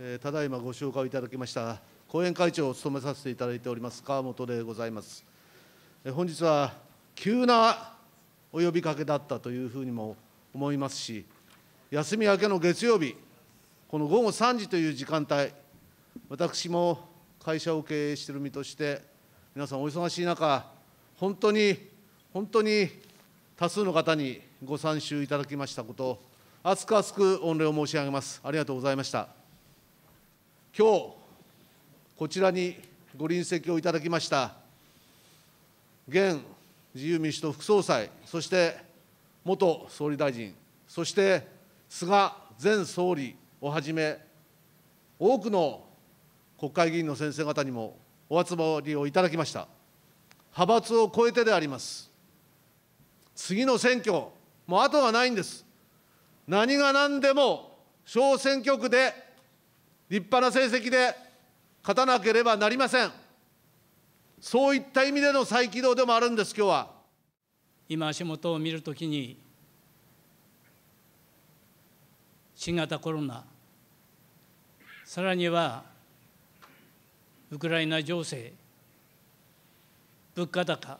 えただいまご紹介をいただきました後援会長を務めさせていただいております川本でございます、え本日は急なお呼びかけだったというふうにも思いますし休み明けの月曜日この午後3時という時間帯私も会社を経営している身として皆さんお忙しい中本当に本当に多数の方にご参集いただきましたこと厚く厚く御礼を申し上げますありがとうございました今日こちらにご臨席をいただきました現自由民主党副総裁、そして元総理大臣、そして菅前総理をはじめ、多くの国会議員の先生方にもお集まりをいただきました。派閥を超えてであります。次の選挙、もう後がないんです。何が何でも小選挙区で立派な成績で勝たなければなりません。そういった意味での再起動でもあるんです、今日は。今、足元を見るときに、新型コロナ、さらにはウクライナ情勢、物価高、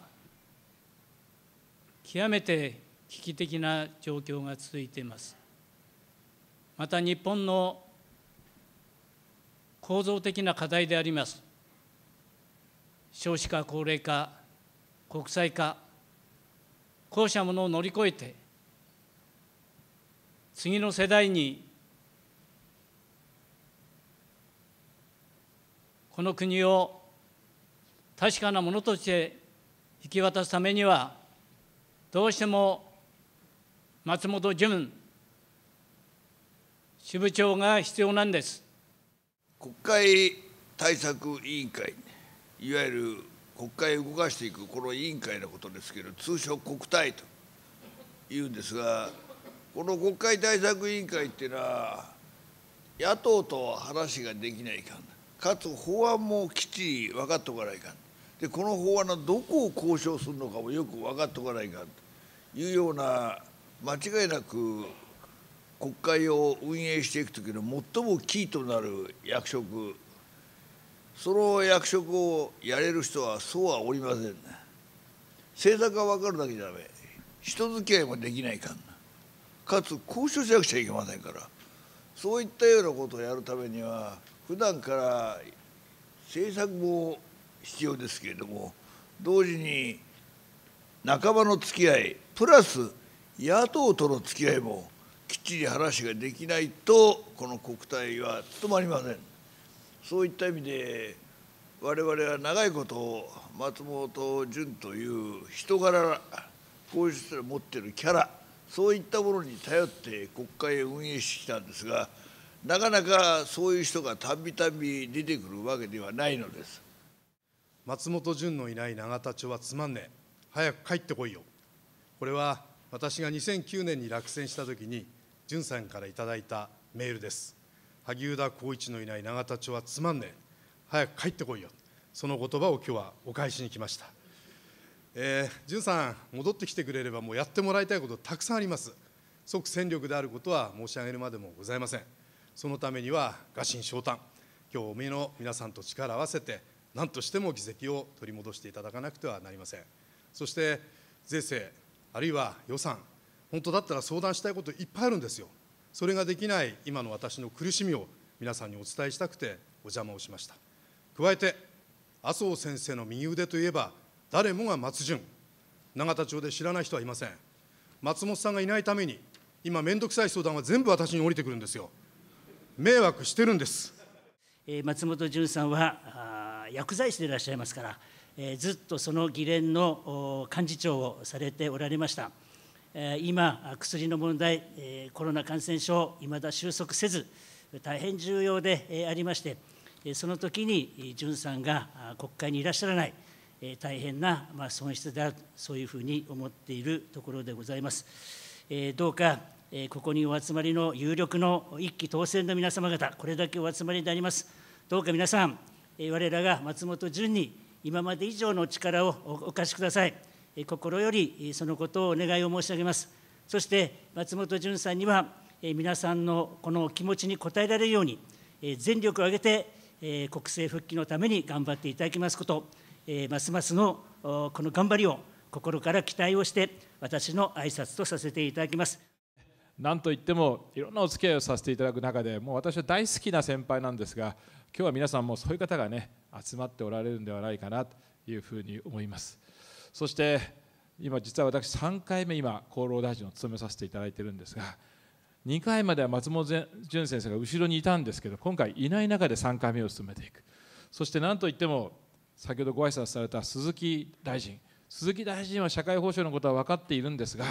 極めて危機的な状況が続いています。また日本の構造的な課題であります少子化高齢化国際化こうしたものを乗り越えて次の世代にこの国を確かなものとして引き渡すためにはどうしても松本純支部長が必要なんです。国会対策委員会いわゆる国会を動かしていくこの委員会のことですけど通称国対というんですがこの国会対策委員会っていうのは野党と話ができないかんかつ法案もきっちり分かっておかないかんでこの法案のどこを交渉するのかもよく分かっておかないかんというような間違いなく国会を運営していく時の最もキーとなる役職その役職をやれる人はそうはおりません政策が分かるだけじゃダメ人付き合いもできないかんかつ交渉しなくちゃいけませんからそういったようなことをやるためには普段から政策も必要ですけれども同時に仲間の付き合いプラス野党との付き合いもきっちり話ができないとこの国体は止まりませんそういった意味で我々は長いこと松本潤という人柄こういう持ってるキャラそういったものに頼って国会を運営してきたんですがなかなかそういう人がたびたび出てくるわけではないのです松本潤のいない永田町はつまんねえ早く帰ってこいよこれは私が2009年に落選した時に淳さんからいただいたメールです萩生田光一のいない永田町はつまんねえ早く帰ってこいよその言葉を今日はお返しに来ました淳、えー、さん戻ってきてくれればもうやってもらいたいことたくさんあります即戦力であることは申し上げるまでもございませんそのためには臥薪嘗胆今日お見の皆さんと力を合わせて何としても議席を取り戻していただかなくてはなりませんそして税制あるいは予算本当だったら相談したいこといっぱいあるんですよ。それができない今の私の苦しみを皆さんにお伝えしたくてお邪魔をしました。加えて、麻生先生の右腕といえば、誰もが松潤、永田町で知らない人はいません。松本さんがいないために、今、面倒くさい相談は全部私に降りてくるんですよ。迷惑してるんです。え松本潤さんは薬剤師でいらっしゃいますから、えずっとその議連の幹事長をされておられました。今、薬の問題、コロナ感染症、いまだ収束せず、大変重要でありまして、その時に潤さんが国会にいらっしゃらない、大変な損失である、そういうふうに思っているところでございます。どうかここにお集まりの有力の一期当選の皆様方、これだけお集まりであります。どうか皆さん、我らが松本潤に今まで以上の力をお貸しください。心よりそのことをお願いを申し上げます。そして松本潤さんには皆さんのこの気持ちに応えられるように全力を挙げて国政復帰のために頑張っていただきますこと、ますますのこの頑張りを心から期待をして私の挨拶とさせていただきます。なんといってもいろんなお付き合いをさせていただく中でもう私は大好きな先輩なんですが今日は皆さんもそういう方がね集まっておられるんではないかなというふうに思います。そして今実は私3回目今厚労大臣を務めさせていただいているんですが2回までは松本潤先生が後ろにいたんですけど今回いない中で3回目を進めていくそして何といっても先ほどご挨拶された鈴木大臣鈴木大臣は社会保障のことは分かっているんですが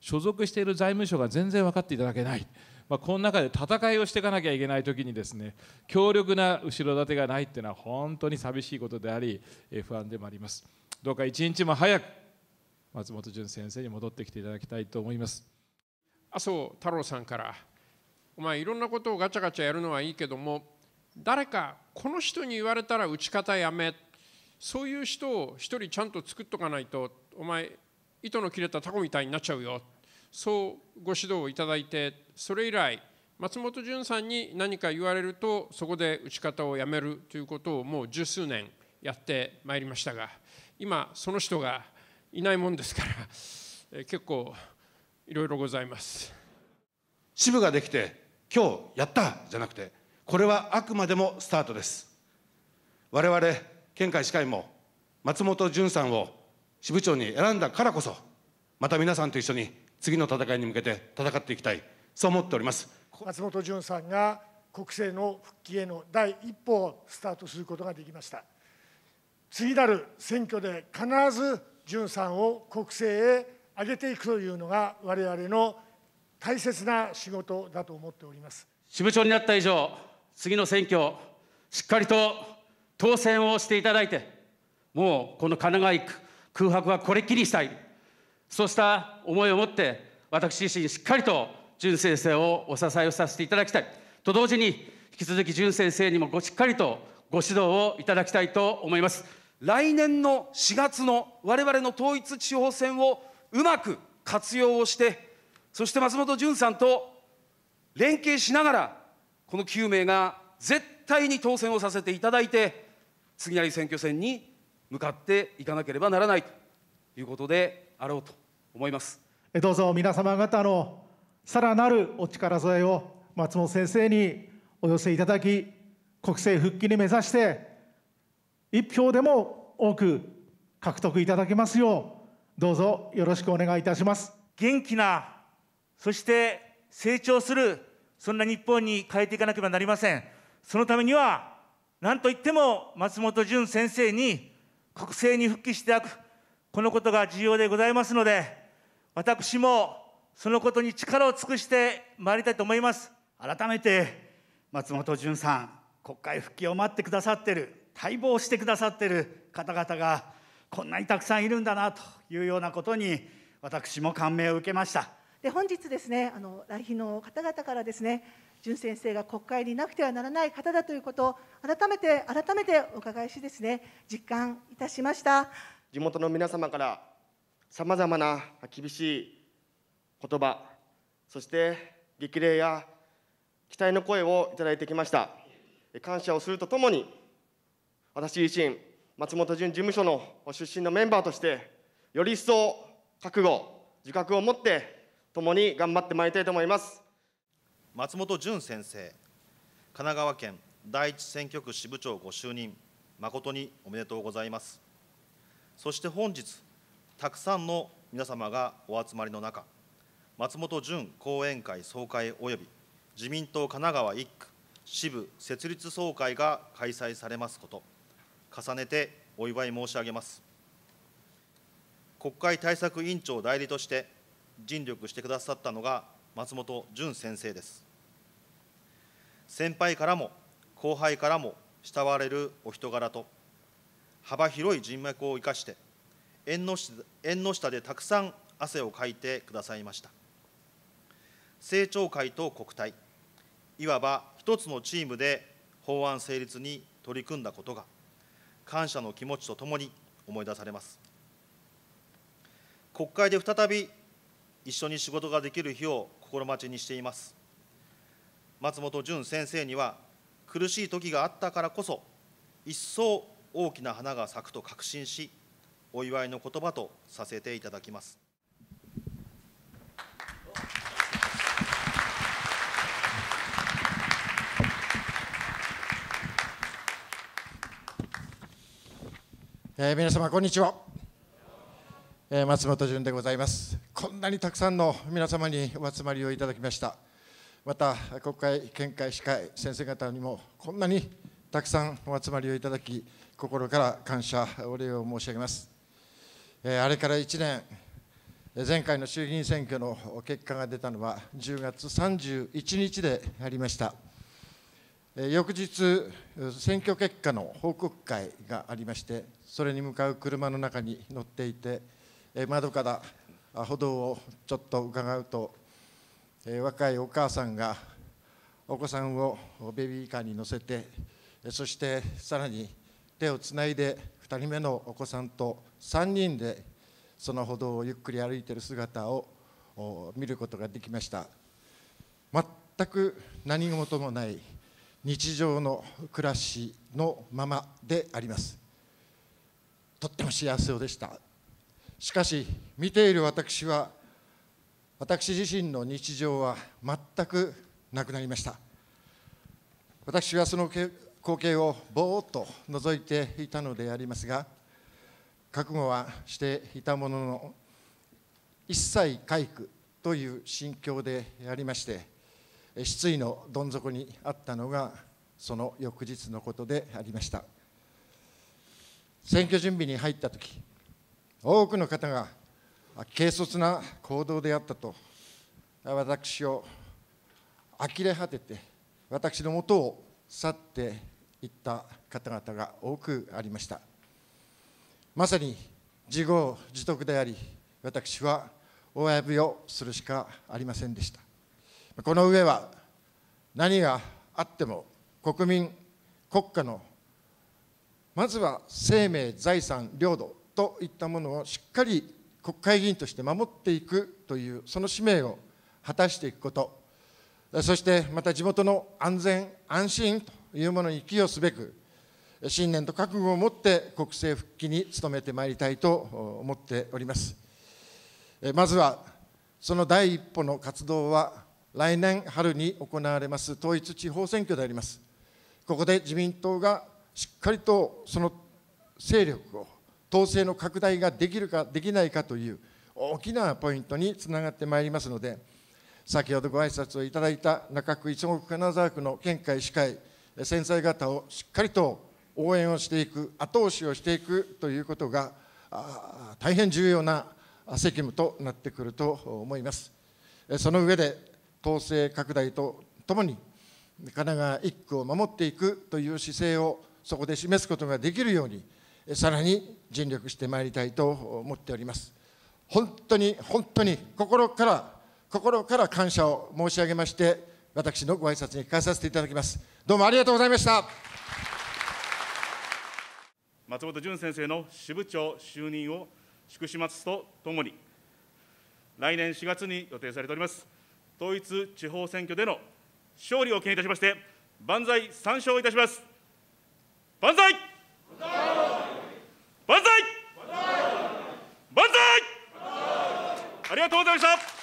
所属している財務省が全然分かっていただけない、まあ、この中で戦いをしていかなきゃいけないときにですね強力な後ろ盾がないっていうのは本当に寂しいことであり不安でもあります。どうか一日も早く松本潤先生に戻ってきていただきたいと思います麻生太郎さんからお前いろんなことをガチャガチャやるのはいいけども誰かこの人に言われたら打ち方やめそういう人を一人ちゃんと作っとかないとお前糸の切れたタコみたいになっちゃうよそうご指導をいただいてそれ以来松本潤さんに何か言われるとそこで打ち方をやめるということをもう十数年やってまいりましたが今その人がいないもんですから、え結構いろいろございます支部ができて今日やったじゃなくてこれはあくまでもスタートです我々県会歯科医も松本潤さんを支部長に選んだからこそまた皆さんと一緒に次の戦いに向けて戦っていきたいそう思っております松本潤さんが国政の復帰への第一歩をスタートすることができました次なる選挙で必ず潤さんを国政へ上げていくというのが我々の大切な仕事だと思っております支部長になった以上次の選挙しっかりと当選をしていただいてもうこの神奈川行く空白はこれっきりしたいそうした思いを持って私自身しっかりと潤先生をお支えをさせていただきたいと同時に引き続き潤先生にもごしっかりとご指導をいただきたいと思います。来年の4月の我々の統一地方選をうまく活用をして、そして松本潤さんと連携しながら、この9名が絶対に当選をさせていただいて、次なり選挙戦に向かっていかなければならないということであろうと思います。どうぞ皆様方のさらなるお力添えを松本先生にお寄せいただき、国政復帰に目指して、1票でも多く獲得いただけますよう、どうぞよろしくお願いいたします。元気な、そして成長する、そんな日本に変えていかなければなりません。そのためには、なんといっても松本潤先生に国政に復帰していただく、このことが重要でございますので、私もそのことに力を尽くしてまいりたいと思います。改めて松本潤さん、国会復帰を待ってくださってる待望してくださっている方々がこんなにたくさんいるんだなというようなことに私も感銘を受けましたで本日ですねあの来賓の方々からですね淳先生が国会になくてはならない方だということを改めて改めてお伺いしですね実感いたしました地元の皆様からさまざまな厳しい言葉そして激励や期待の声をいただいてきました感謝をするとともに私自身、松本潤事務所の出身のメンバーとして、より一層覚悟、自覚を持って、共に頑張ってまいりたいと思います。松本潤先生、神奈川県第一選挙区支部長ご就任、誠におめでとうございます。そして本日、たくさんの皆様がお集まりの中、松本潤後援会総会及び自民党神奈川1区支部設立総会が開催されますこと。重ねてお祝い申し上げます。国会対策委員長代理として尽力してくださったのが松本淳先生です。先輩からも後輩からも慕われるお人柄と幅広い人脈を生かして縁の縁の下でたくさん汗をかいてくださいました政調会と国対いわば一つのチームで法案成立に取り組んだことが感謝の気持ちとともに思い出されます国会で再び一緒に仕事ができる日を心待ちにしています松本潤先生には苦しい時があったからこそ一層大きな花が咲くと確信しお祝いの言葉とさせていただきますえー、皆様こんにちは、えー、松本潤でございますこんなにたくさんの皆様にお集まりをいただきましたまた国会見解司会先生方にもこんなにたくさんお集まりをいただき心から感謝お礼を申し上げます、えー、あれから1年前回の衆議院選挙の結果が出たのは10月31日でありました。翌日選挙結果の報告会がありましてそれに向かう車の中に乗っていて窓から歩道をちょっと伺うと若いお母さんがお子さんをベビーカーに乗せてそしてさらに手をつないで2人目のお子さんと3人でその歩道をゆっくり歩いている姿を見ることができました全く何事もない日常の暮らしのままでありますとっても幸せでしたしかし見ている私は私自身の日常は全くなくなりました私はその光景をぼーっと覗いていたのでありますが覚悟はしていたものの一切回復という心境でありまして失意のどん底にあったのがその翌日のことでありました選挙準備に入った時多くの方が軽率な行動であったと私を呆れ果てて私のもとを去っていった方々が多くありましたまさに自業自得であり私は親指をするしかありませんでしたこの上は何があっても国民、国家のまずは生命、財産、領土といったものをしっかり国会議員として守っていくというその使命を果たしていくこと、そしてまた地元の安全、安心というものに寄与すべく、信念と覚悟を持って国政復帰に努めてまいりたいと思っております。まずはその第一歩の活動は来年春に行われます統一地方選挙であります。ここで自民党がしっかりとその勢力を、党勢の拡大ができるかできないかという大きなポイントにつながってまいりますので、先ほどご挨拶をいただいた中区、一国金沢区の県会、市会、先生方をしっかりと応援をしていく、後押しをしていくということが、大変重要な責務となってくると思います。その上で統制拡大とともに、神奈川一区を守っていくという姿勢をそこで示すことができるように、さらに尽力してまいりたいと思っております。本当に本当に心から心から感謝を申し上げまして、私のご挨拶に変えさせていただきます。どうもありがとうございました。松本潤先生の支部長就任を祝しますとともに、来年4月に予定されております。統一地方選挙での勝利を記念いたしまして、万歳三唱いたします。万歳万歳万歳ありがとうございました